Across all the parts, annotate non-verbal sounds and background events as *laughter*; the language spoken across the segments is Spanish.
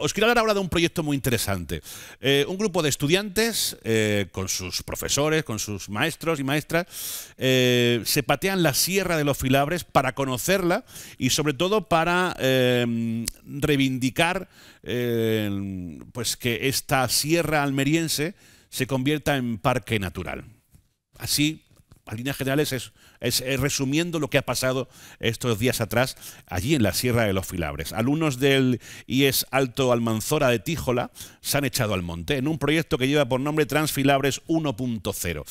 os quiero hablar ahora de un proyecto muy interesante. Eh, un grupo de estudiantes, eh, con sus profesores, con sus maestros y maestras, eh, se patean la Sierra de los Filabres para conocerla y sobre todo para em, reivindicar em, pues que esta sierra almeriense se convierta en parque natural. Así, a líneas generales, es es, eh, resumiendo lo que ha pasado estos días atrás allí en la Sierra de los Filabres. Alumnos del IES Alto Almanzora de Tíjola se han echado al monte en un proyecto que lleva por nombre Transfilabres 1.0.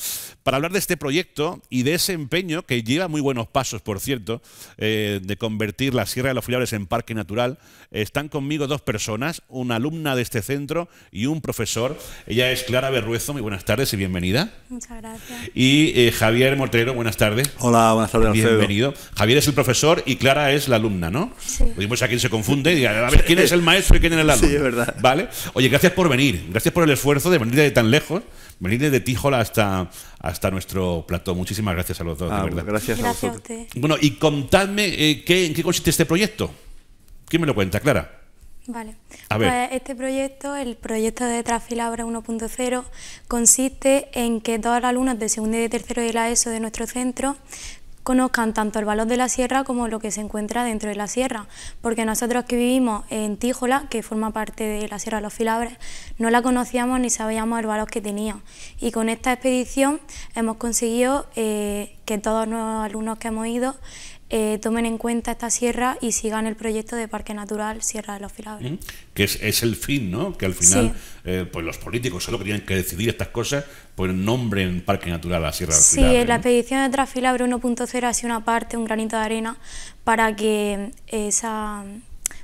Para hablar de este proyecto y de ese empeño, que lleva muy buenos pasos, por cierto, eh, de convertir la Sierra de los Filabres en parque natural, están conmigo dos personas, una alumna de este centro y un profesor. Ella es Clara Berruezo, muy buenas tardes y bienvenida. Muchas gracias. Y eh, Javier Mortero, buenas tardes. Hola, buenas tardes, Bienvenido. Javier es el profesor y Clara es la alumna, ¿no? Sí. Pues a quien se confunde y a ver, ¿quién es el maestro y quién es el alumno? *laughs* Sí, es verdad. Vale. Oye, gracias por venir. Gracias por el esfuerzo de venir de tan lejos, venir desde Tijola hasta, hasta nuestro plato. Muchísimas gracias a los dos, de ah, verdad. Gracias, a, vosotros. Bueno, y contadme eh, qué, en qué consiste este proyecto. ¿Quién me lo cuenta, Clara? Vale. Pues este proyecto, el proyecto de Trafilabra 1.0, consiste en que todas las alumnos de segundo y de tercero de la ESO de nuestro centro conozcan tanto el valor de la sierra como lo que se encuentra dentro de la sierra, porque nosotros que vivimos en Tíjola, que forma parte de la Sierra de los Filabres, no la conocíamos ni sabíamos el valor que tenía. Y con esta expedición hemos conseguido eh, que todos los alumnos que hemos ido eh, tomen en cuenta esta sierra y sigan el proyecto de Parque Natural Sierra de los Filabres. Mm, que es, es, el fin, ¿no? Que al final, eh, pues los políticos solo que tienen que decidir estas cosas, pues nombren Parque Natural a Sierra de los Filabres. Sí, la expedición de Trasfilabre 1.0 ha sido una parte, un granito de arena, para que esa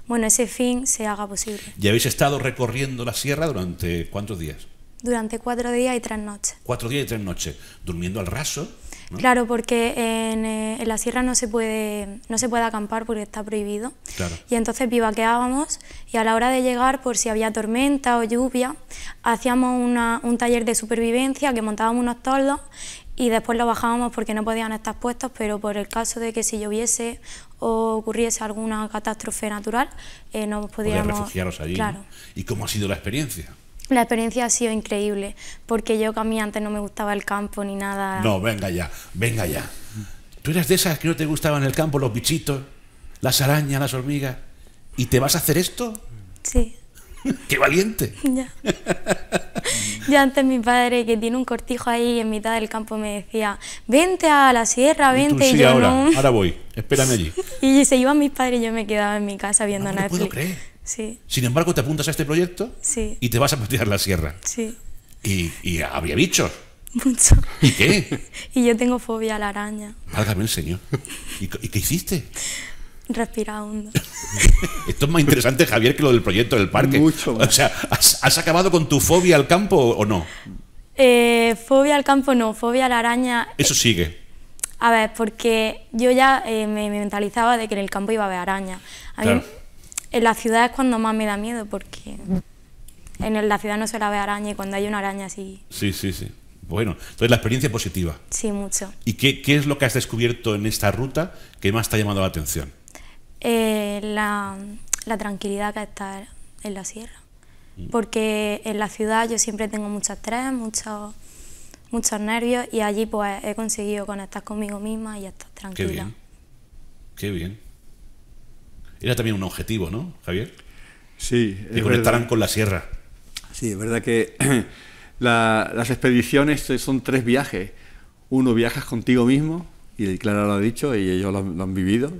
bueno, ese fin se haga posible. ¿Y habéis estado recorriendo la sierra durante cuántos días? Durante cuatro días y tres noches. Cuatro días y tres noches, durmiendo al raso, Claro, porque eh, en, la sierra no se, puede, no se puede acampar porque está prohibido. Claro. Y entonces vivaqueábamos y a la hora de llegar, por si había tormenta o lluvia, hacíamos una, un taller de supervivencia que montábamos unos toldos y después los bajábamos porque no podían estar puestos, pero por el caso de que si lloviese o ocurriese alguna catástrofe natural, eh, no podíamos... allí. Claro. ¿Y cómo ha sido la experiencia? La experiencia ha sido increíble, porque yo que a mí antes no me gustaba el campo ni nada. No, venga ya, venga ya. Tú eras de esas que no te gustaban el campo, los bichitos, las arañas, las hormigas, y te vas a hacer esto? Sí. *laughs* ¡Qué valiente! Ya. *laughs* ya antes mi padre, que tiene un cortijo ahí en mitad del campo, me decía, vente a la sierra, vente. Y, sí, ahora, ahora voy, espérame allí. *laughs* y se iban mis padres y yo me quedaba en mi casa viendo a no Netflix. Sí. Sin embargo, te apuntas a este proyecto y te vas a patear la sierra. Sí. Y, y había bichos. Mucho. ¿Y qué? *laughs* y yo tengo fobia a la araña. Válgame el señor. ¿Y, qué hiciste? Respira hondo. *laughs* Esto es más interesante, Javier, que lo del proyecto del parque. Mucho. O sea, ¿has, acabado con tu fobia al campo o no? Eh, fobia al campo no, fobia a la araña. Eh, Eso sigue. A ver, porque yo ya eh, me, mentalizaba de que en el campo iba a haber araña. A claro en la ciudad es cuando más me da miedo porque en la ciudad no se la ve araña y cuando hay una araña sí. Sí, sí, sí. Bueno, entonces la experiencia positiva. Sí, mucho. ¿Y qué, es lo que has descubierto en esta ruta que más te ha llamado la atención? Eh, la, tranquilidad que está en la sierra. Mm. Porque en la ciudad yo siempre tengo mucho estrés, muchos, muchos nervios y allí pues he conseguido conectar conmigo misma y estar tranquila. Qué bien. Qué bien. Era también un objetivo, ¿no, Javier? Sí. Que conectaran con la sierra. Sí, es verdad que *clears throat* las expediciones son tres viajes. Uno, viajas contigo mismo, y Clara lo ha dicho, y ellos lo han, vivido,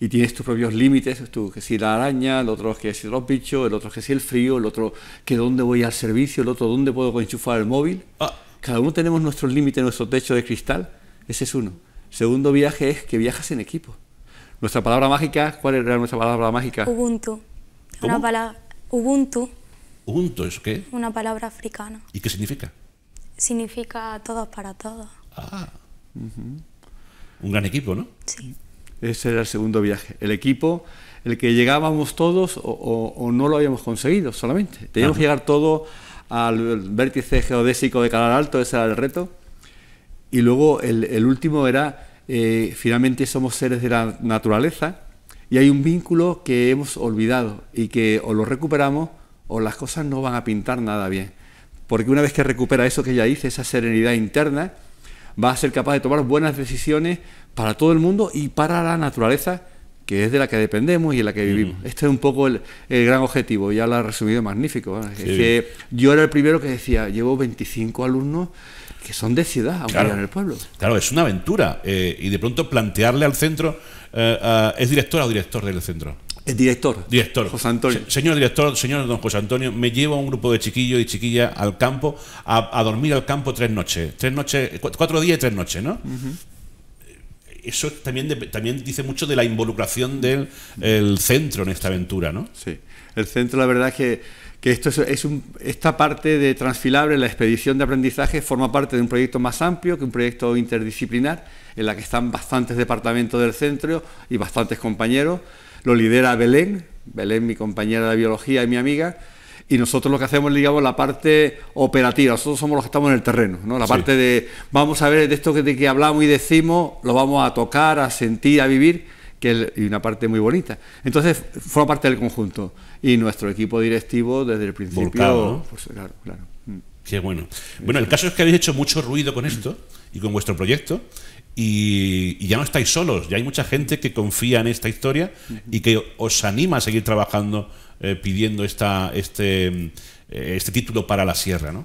y tienes tus propios límites, tú, que si la araña, el otro que si los bichos, el otro que si el frío, el otro que dónde voy al servicio, el otro dónde puedo enchufar el móvil. Ah. Cada uno tenemos nuestros límites, nuestro techo de cristal, ese es uno. Segundo viaje es que viajas en equipo. Nuestra palabra mágica, ¿cuál era nuestra palabra mágica? Ubuntu. Una palabra Ubuntu. Ubuntu, es qué? Una palabra africana. ¿Y qué significa? Significa todos para todos. Ah. Un gran equipo, ¿no? Sí. Ese era el segundo viaje. El equipo, el que llegábamos todos o, no lo habíamos conseguido solamente. Teníamos que llegar todo al vértice geodésico de Calar Alto, ese era el reto. Y luego el último era eh, finalmente somos seres de la naturaleza y hay un vínculo que hemos olvidado y que o lo recuperamos o las cosas no van a pintar nada bien. Porque una vez que recupera eso que ya hice, esa serenidad interna, va a ser capaz de tomar buenas decisiones para todo el mundo y para la naturaleza, que es de la que dependemos y en la que vivimos. Este es un poco el, gran objetivo, ya lo ha resumido magnífico. yo era el primero que decía, llevo 25 alumnos que son de ciudad, aunque en el pueblo. Claro, es una aventura. Eh, y de pronto plantearle al centro, eh, ¿es director o director del centro? El director. Director. José Antonio. señor director, señor don José Antonio, me llevo a un grupo de chiquillos y chiquillas al campo, a, dormir al campo tres noches. Tres noches, cuatro días y tres noches, ¿no? eso también, también dice mucho de la involucración del el centro en esta aventura, ¿no? Sí, el centro la verdad es que, esto es, esta parte de Transfilable, la expedición de aprendizaje, forma parte de un proyecto más amplio, que un proyecto interdisciplinar, en la que están bastantes departamentos del centro y bastantes compañeros. Lo lidera Belén, Belén mi compañera de biología y mi amiga, y nosotros lo que hacemos es, digamos, la parte operativa, nosotros somos los que estamos en el terreno, ¿no? La parte de, vamos a ver, de esto que, de que hablamos y decimos, lo vamos a tocar, a sentir, a vivir, que es una parte muy bonita. Entonces, forma parte del conjunto. Y nuestro equipo directivo desde el principio... Pues, mm. Qué bueno. Bueno, el caso es que habéis hecho mucho ruido con esto y con vuestro proyecto y, y, ya no estáis solos, ya hay mucha gente que confía en esta historia y que os anima a seguir trabajando eh, pidiendo esta, este, eh, este título para la sierra, ¿no?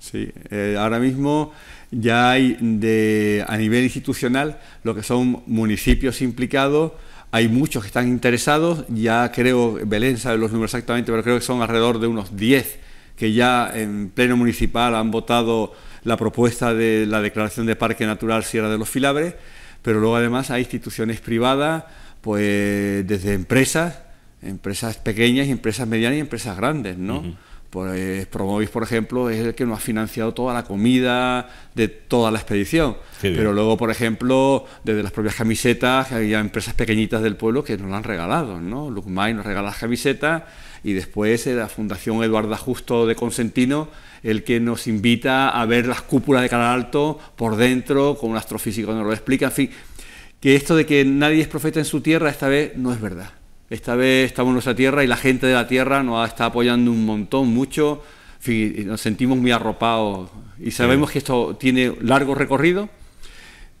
Sí, eh, ahora mismo ya hay de, a nivel institucional lo que son municipios implicados, hay muchos que están interesados, ya creo, Belén sabe los números exactamente, pero creo que son alrededor de unos 10 que ya en pleno municipal han votado la propuesta de la declaración de Parque Natural Sierra de los Filabres, pero luego además hay instituciones privadas, pues desde empresas empresas pequeñas, empresas medianas y empresas grandes, ¿no? Pues Promovis, por ejemplo, es el que nos ha financiado toda la comida de toda la expedición. Pero luego, por ejemplo, desde las propias camisetas, que había empresas pequeñitas del pueblo que nos las han regalado, ¿no? Lucmay nos regala las camisetas y después eh, la Fundación Eduardo Justo de Consentino el que nos invita a ver las cúpulas de Canal Alto por dentro, con un astrofísico nos lo explica, en fin, que esto de que nadie es profeta en su tierra esta vez no es verdad. Esta vez estamos en nuestra tierra y la gente de la tierra nos está apoyando un montón, mucho. nos sentimos muy arropados y sabemos que esto tiene largo recorrido,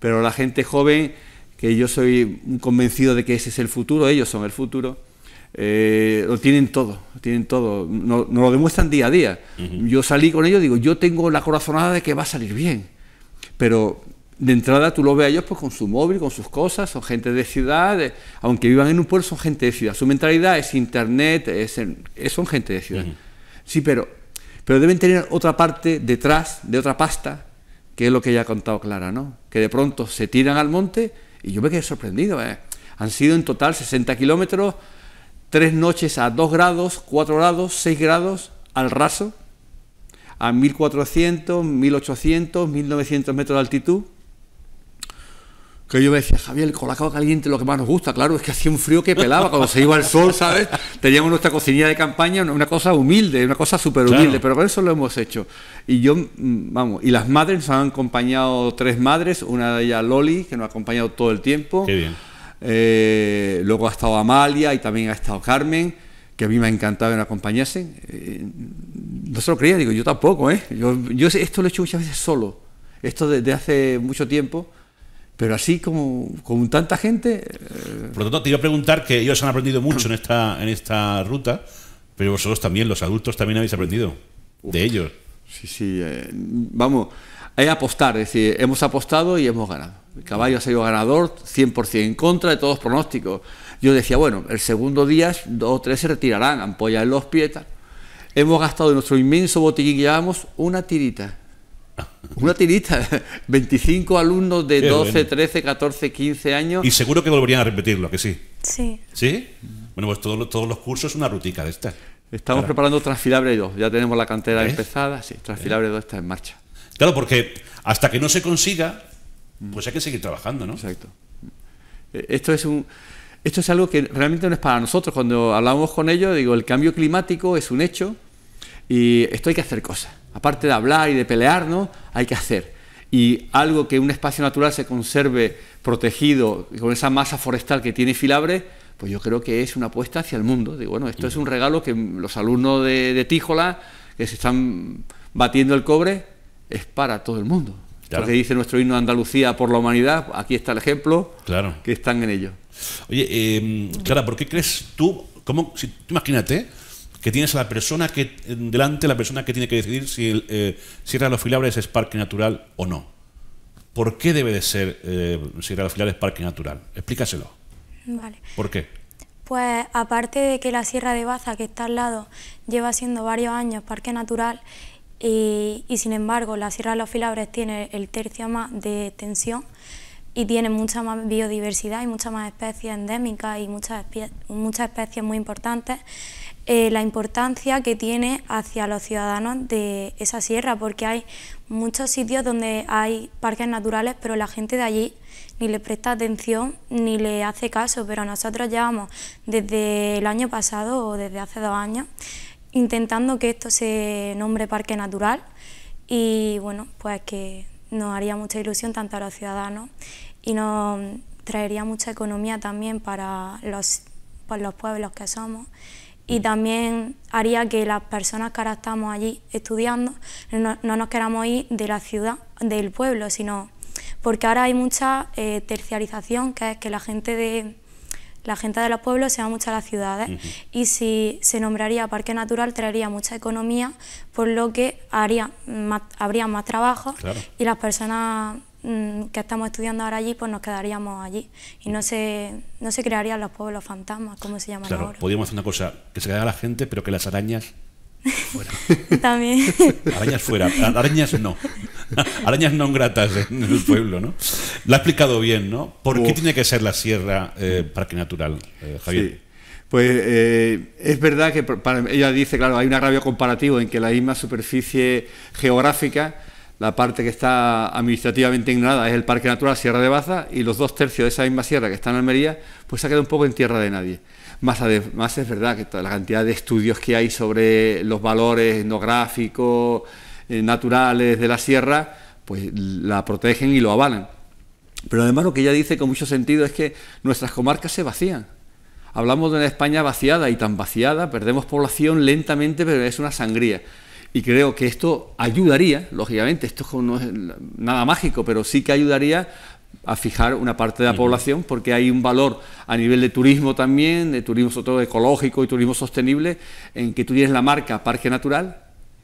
pero la gente joven, que yo soy convencido de que ese es el futuro, ellos son el futuro, eh, lo tienen todo, tienen todo, nos, lo demuestran día a día. Yo salí con ellos, digo, yo tengo la corazonada de que va a salir bien, pero de entrada tú lo ves a ellos pues, con su móvil, con sus cosas, son gente de ciudad, eh, aunque vivan en un pueblo, son gente de ciudad. Su mentalidad es internet, es, son gente de ciudad. Sí, pero, pero deben tener otra parte detrás, de otra pasta, que es lo que ya ha contado Clara, ¿no? Que de pronto se tiran al monte y yo me quedé sorprendido. ¿eh? Han sido en total 60 kilómetros, tres noches a 2 grados, 4 grados, 6 grados al raso, a 1400, 1800, 1900 metros de altitud que yo me decía, Javier, el colacao caliente lo que más nos gusta, claro, es que hacía un frío que pelaba cuando se iba el sol, ¿sabes? Teníamos nuestra cocinilla de campaña, una cosa humilde, una cosa súper humilde, pero con eso lo hemos hecho. Y yo, mm, vamos, y las madres nos han acompañado tres madres, una de ellas Loli, que nos ha acompañado todo el tiempo. Qué bien. Eh, luego ha estado Amalia y también ha estado Carmen que a mí me ha encantado que nos acompañasen. Eh, no se lo creía, digo, yo tampoco, ¿eh? Yo, yo esto lo he hecho muchas veces solo. Esto desde hace mucho tiempo pero así como con tanta gente... Eh, por lo tanto, te iba a preguntar que ellos han aprendido mucho en esta, en esta ruta, pero vosotros también, los adultos también habéis aprendido de ellos. Sí, sí, eh, vamos, hay apostar, es decir, hemos apostado y hemos ganado. El caballo ha sido ganador 100% en contra de todos los pronósticos. Yo decía, bueno, el segundo día dos o tres se retirarán, ampollas en los pies. Hemos gastado nuestro inmenso botiquín que llevamos una tirita *laughs* Una tirita, 25 *laughs* alumnos de 12, 13, 14, 15 años. Y seguro que volverían a repetirlo, que sí. Sí. ¿Sí? Bueno, pues todos, todos los cursos una rutica de estas. Estamos preparando Transfilabre 2, ya tenemos la cantera ¿Eh? empezada, sí, Transfilabre 2 ¿Eh? está en marcha. Claro, porque hasta que no se consiga, pues hay que seguir trabajando, ¿no? Exacto. E, esto es un... Esto es algo que realmente no es para nosotros. Cuando hablamos con ellos, digo, el cambio climático es un hecho y esto hay que hacer cosas. Aparte de hablar y de ¿no? hay que hacer. Y algo que un espacio natural se conserve protegido con esa masa forestal que tiene Filabre, pues yo creo que es una apuesta hacia el mundo. Digo, bueno, esto es un regalo que los alumnos de, Tijola Tíjola, que se están batiendo el cobre, es para todo el mundo. Claro. que dice nuestro himno Andalucía por la humanidad, aquí está el ejemplo, claro. que están en ello. Oye, eh, Clara, ¿por qué crees tú, cómo, si, imagínate, que tienes a la persona que delante, la persona que tiene que decidir si eh, Sierra de los Filabres es parque natural o no. ¿Por qué debe de ser eh, Sierra de los Filabres parque natural? Explícaselo. Vale. ¿Por qué? Pues aparte de que la Sierra de Baza, que está al lado, lleva siendo varios años parque natural y, sin embargo la Sierra de los Filabres tiene el tercio más de tensión y tiene mucha más biodiversidad y muchas más especies endémicas y muchas, muchas especies muy importantes. Eh, la importancia que tiene hacia los ciudadanos de esa sierra, porque hay muchos sitios donde hay parques naturales, pero la gente de allí ni le presta atención ni le hace caso, pero nosotros llevamos desde el año pasado o desde hace dos años intentando que esto se nombre parque natural y bueno, pues que nos haría mucha ilusión tanto a los ciudadanos y nos traería mucha economía también para los pueblos que somos y también haría que las personas que ahora estamos allí estudiando no, nos queramos ir de la ciudad, del pueblo, sino porque ahora hay mucha eh, terciarización, que es que la gente de la gente de los pueblos se va mucho a las ciudades y si se nombraría parque natural traería mucha economía, por lo que haría habría más trabajo y las personas Mm, que estamos estudiando ahora allí, pues nos quedaríamos allí y no se, no se crearían los pueblos fantasmas, como se llaman claro, ahora. podríamos hacer una cosa, que se quedara la gente, pero que las arañas fuera. *laughs* También. Arañas fuera, arañas no. *laughs* Arañas no gratas en el pueblo, ¿no? Lo ha explicado bien, ¿no? ¿Por qué tiene que ser la sierra eh, parque natural, eh, Javier? Sí. Pues eh, es verdad que ella dice, claro, hay un agravio comparativo en que la misma superficie geográfica la parte que está administrativamente ignorada es el Parque Natural Sierra de Baza y los dos tercios de esa misma sierra que está en Almería, pues se ha quedado un poco en tierra de nadie. Más además es verdad que toda la cantidad de estudios que hay sobre los valores etnográficos, eh, naturales de la sierra, pues la protegen y lo avalan. Pero además lo que ella dice con mucho sentido es que nuestras comarcas se vacían. Hablamos de una España vaciada y tan vaciada, perdemos población lentamente, pero es una sangría. Y creo que esto ayudaría, lógicamente, esto no es nada mágico, pero sí que ayudaría a fijar una parte de la población, porque hay un valor a nivel de turismo también, de turismo sobre todo ecológico y turismo sostenible, en que tú tienes la marca Parque Natural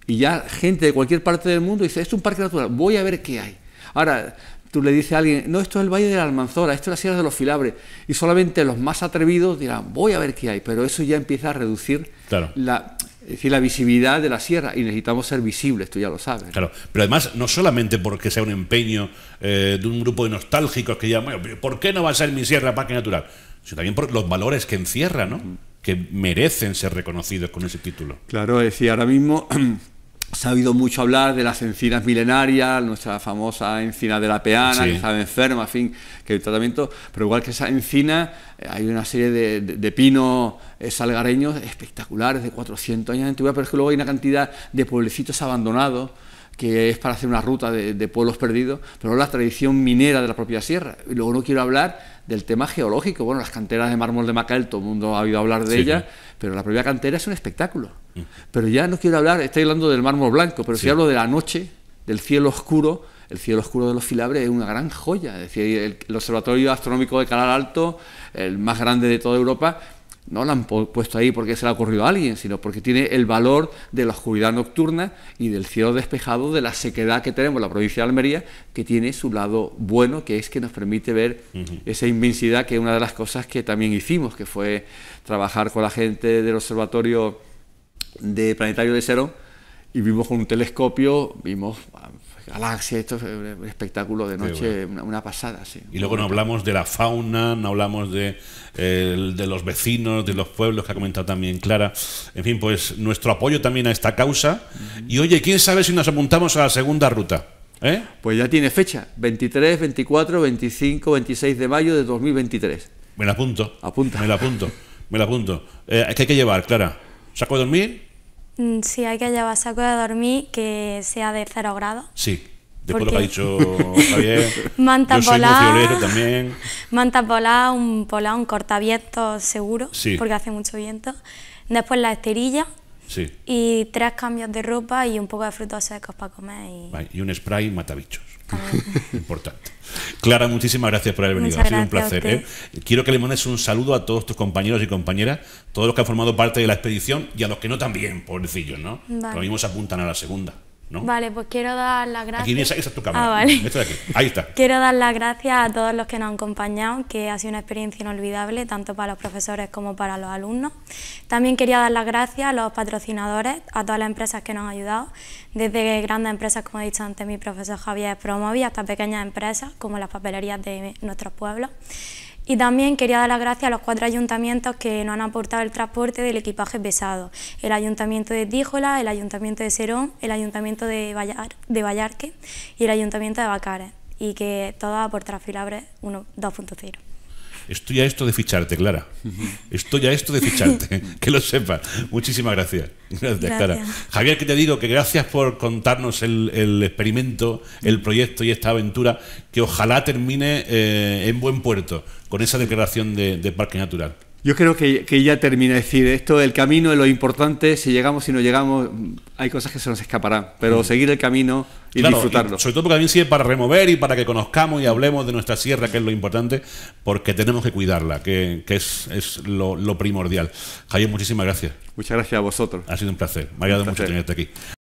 y ya gente de cualquier parte del mundo dice, es un parque natural, voy a ver qué hay. Ahora, tú le dices a alguien, no, esto es el Valle de la Almanzora, esto es la Sierra de los Filabres, y solamente los más atrevidos dirán, voy a ver qué hay, pero eso ya empieza a reducir la, es decir, la visibilidad de la sierra y necesitamos ser visibles, tú ya lo sabes. Claro, pero además no solamente porque sea un empeño eh, de un grupo de nostálgicos que digan, ¿por qué no va a ser mi sierra parque natural? Sino también por los valores que encierra, ¿no? Mm. Que merecen ser reconocidos con ese título. Claro, es decir, ahora mismo *clears throat* se ha oído mucho hablar de las encinas milenarias, nuestra famosa encina de la peana, que estaba enferma, en fin, que el tratamiento, pero igual que esa encina, eh, hay una serie de, de, de pinos eh, salgareños espectaculares de 400 años de antigüedad, pero es que luego hay una cantidad de pueblecitos abandonados que es para hacer una ruta de, pueblos perdidos, pero la tradición minera de la propia sierra. Y luego no quiero hablar del tema geológico, bueno, las canteras de mármol de Macael, todo el mundo ha oído hablar de ellas, pero la propia cantera es un espectáculo. Mm. Pero ya no quiero hablar, estoy hablando del mármol blanco, pero si hablo de la noche, del cielo oscuro, el cielo oscuro de los filabres es una gran joya. Es decir, el, el observatorio astronómico de Calar Alto, el más grande de toda Europa, no la han puesto ahí porque se le ha ocurrido a alguien, sino porque tiene el valor de la oscuridad nocturna y del cielo despejado, de la sequedad que tenemos en la provincia de Almería, que tiene su lado bueno, que es que nos permite ver esa inmensidad, que es una de las cosas que también hicimos, que fue trabajar con la gente del Observatorio de Planetario de Serón, y vimos con un telescopio, vimos galaxia, esto es un espectáculo de noche, una, pasada, sí. Y luego no hablamos de la fauna, no hablamos de, los vecinos, de los pueblos que ha comentado también Clara. En fin, pues nuestro apoyo también a esta causa. Y oye, ¿quién sabe si nos apuntamos a la segunda ruta? ¿Eh? Pues ya tiene fecha, 23, 24, 25, 26 de mayo de 2023. Me la apunto. Me la apunto, me eh, la apunto. ¿Qué hay que llevar, Clara? ¿Saco de dormir? Mm, si hay que llevar saco de dormir, que sea de cero grado. Sí, después lo ha dicho *laughs* Javier. manta Manta polar, un polar, un cortavientos seguro, porque hace mucho viento. Después la esterilla. Sí. Y tres cambios de ropa y un poco de frutos secos para comer. Y, y un spray matabichos. *laughs* Importante. Clara, muchísimas gracias por haber venido. ha sido un placer. ¿eh? Quiero que le mandes un saludo a todos tus compañeros y compañeras, todos los que han formado parte de la expedición y a los que no también, pobrecillos, ¿no? Lo mismo mismos apuntan a la segunda. Vale, pues quiero dar las gracias. es tu Ah, vale. de aquí. Ahí está. *laughs* Quiero dar las gracias a todos los que nos han acompañado, que ha sido una experiencia inolvidable, tanto para los profesores como para los alumnos. También quería dar las gracias a los patrocinadores, a todas las empresas que nos han ayudado, desde grandes empresas, como he dicho antes, mi profesor Javier Promovia, hasta pequeñas empresas, como las papelerías de nuestros pueblos. Y también quería dar las gracias a los cuatro ayuntamientos que nos han aportado el transporte del equipaje pesado. El Ayuntamiento de Tíjola, el Ayuntamiento de Serón, el Ayuntamiento de, Vallar, de Vallarque y el Ayuntamiento de Bacares. Y que todos aportan filabre 2.0. Estoy a esto de ficharte, Clara. Estoy a esto de ficharte. *laughs* que lo sepas. Muchísimas gracias. gracias. Clara. Javier, que te digo que gracias por contarnos el, experimento, el proyecto y esta aventura que ojalá termine eh, en buen puerto con esa declaración de, de parque natural. Yo creo que, ya termina es decir esto del camino es lo importante. Si llegamos, y no llegamos, hay cosas que se nos escaparán. Pero mm. seguir el camino y disfrutarlo. sobre todo porque también sirve para remover y para que conozcamos y hablemos de nuestra sierra, que es lo importante, porque tenemos que cuidarla, que, es, lo, primordial. Javier, muchísimas gracias. Muchas gracias a vosotros. Ha sido un placer. Me ha ayudado mucho tenerte aquí.